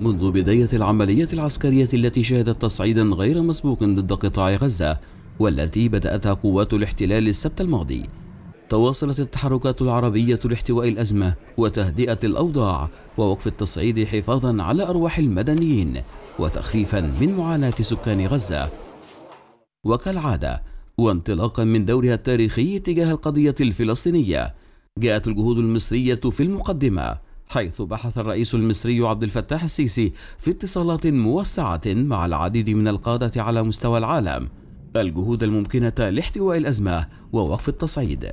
منذ بداية العملية العسكرية التي شهدت تصعيدا غير مسبوق ضد قطاع غزة والتي بدأتها قوات الاحتلال السبت الماضي تواصلت التحركات العربية لاحتواء الأزمة وتهدئة الأوضاع ووقف التصعيد حفاظا على أرواح المدنيين وتخفيفا من معاناة سكان غزة وكالعادة وانطلاقا من دورها التاريخي تجاه القضية الفلسطينية جاءت الجهود المصرية في المقدمة حيث بحث الرئيس المصري عبد الفتاح السيسي في اتصالات موسعة مع العديد من القادة على مستوى العالم الجهود الممكنة لاحتواء الأزمة ووقف التصعيد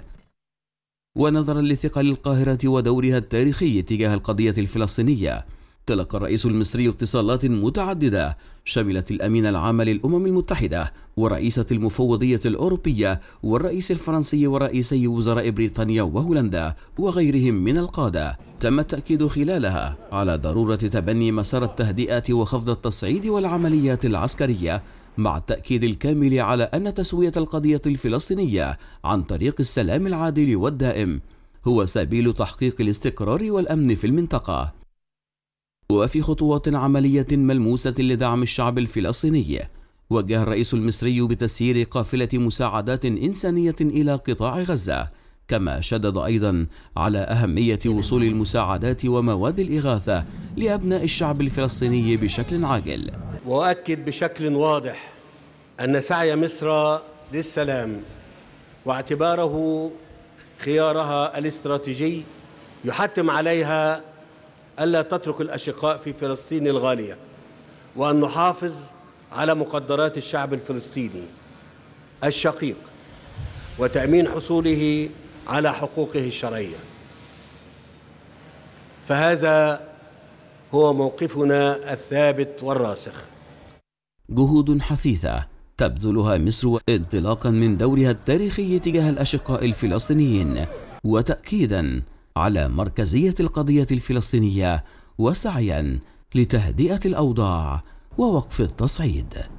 ونظرا لثقل القاهرة ودورها التاريخي تجاه القضية الفلسطينية تلقى الرئيس المصري اتصالات متعددة شملت الأمين العام للأمم المتحدة ورئيسة المفوضية الأوروبية والرئيس الفرنسي ورئيسي وزراء بريطانيا وهولندا وغيرهم من القادة تم التأكيد خلالها على ضرورة تبني مسار التهدئة وخفض التصعيد والعمليات العسكرية مع التأكيد الكامل على أن تسوية القضية الفلسطينية عن طريق السلام العادل والدائم هو سبيل تحقيق الاستقرار والأمن في المنطقة وفي خطوات عملية ملموسة لدعم الشعب الفلسطيني وجه الرئيس المصري بتسيير قافلة مساعدات إنسانية إلى قطاع غزة كما شدد أيضا على أهمية وصول المساعدات ومواد الإغاثة لأبناء الشعب الفلسطيني بشكل عاجل وأؤكد بشكل واضح أن سعي مصر للسلام واعتباره خيارها الاستراتيجي يحتم عليها ألا تترك الأشقاء في فلسطين الغالية وأن نحافظ على مقدرات الشعب الفلسطيني الشقيق وتأمين حصوله على حقوقه الشرعية فهذا هو موقفنا الثابت والراسخ جهود حثيثة تبذلها مصر انطلاقا من دورها التاريخي تجاه الأشقاء الفلسطينيين وتأكيدا على مركزية القضية الفلسطينية وسعيا لتهدئة الأوضاع ووقف التصعيد